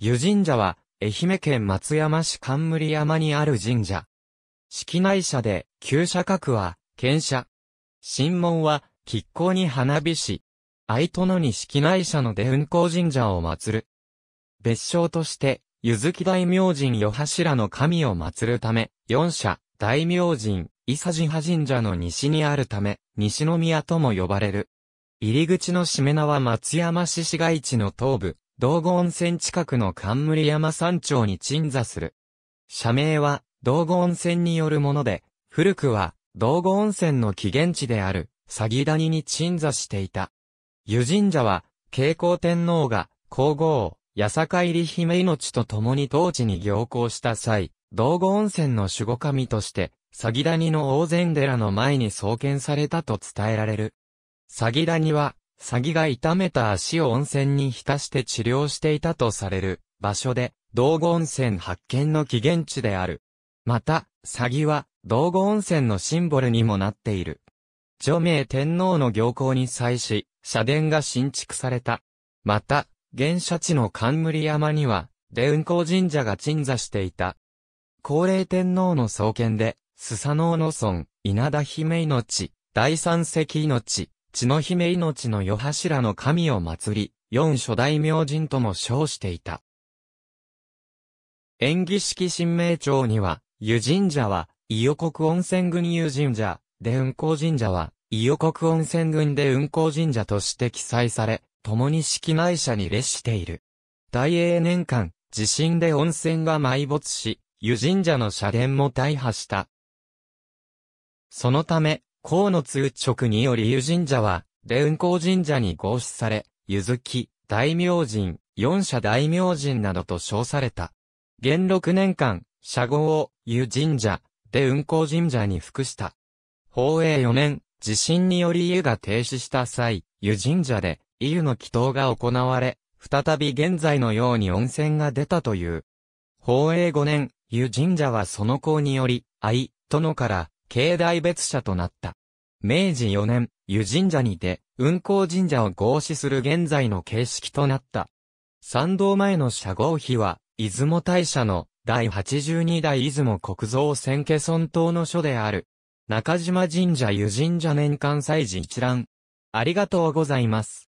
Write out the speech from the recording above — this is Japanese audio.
湯神社は、愛媛県松山市冠山にある神社。式内社で、旧社格は、県社。神門は、吉光に花火師。愛殿に式内社の出雲光神社を祀る。別称として、ゆずき大明神与柱の神を祀るため、四社、大明神、伊佐神派神社の西にあるため、西宮とも呼ばれる。入り口のしめ縄松山市市街地の東部、道後温泉近くの冠山山頂に鎮座する。社名は、道後温泉によるもので、古くは、道後温泉の起源地である、詐欺谷に鎮座していた。湯神社は、慶光天皇が、皇后、八坂入姫命と共に当地に行幸した際、道後温泉の守護神として、詐欺谷の大禅寺の前に創建されたと伝えられる。詐欺谷は、サギが痛めた足を温泉に浸して治療していたとされる場所で、道後温泉発見の起源地である。また、サギは道後温泉のシンボルにもなっている。著名天皇の行幸に際し、社殿が新築された。また、現社地の冠山には、出雲高神社が鎮座していた。高齢天皇の創建で、スサノオノ村、稲田姫命、第三石命、血の姫命の世柱の神を祭り、四諸大明神とも称していた。演技式神明町には、湯神社は、伊予国温泉群湯神社、で運行神社は、伊予国温泉群で運行神社として記載され、共に式内社に列している。大英年間、地震で温泉が埋没し、湯神社の社殿も大破した。そのため、河野通直により湯神社は、雲光神社に合祀され、湯月、大明神、四社大明神などと称された。元六年間、社号を、湯神社、で運行神社に服した。宝永四年、地震により湯が停止した際、湯神社で、湯の祈祷が行われ、再び現在のように温泉が出たという。宝永五年、湯神社はその功により、愛、殿から、境内別社となった。明治4年、湯神社にて、運行神社を合祀する現在の形式となった。参道前の社合碑は、出雲大社の第82代出雲国造千家村島の書である。中島神社湯神社年間祭事一覧。ありがとうございます。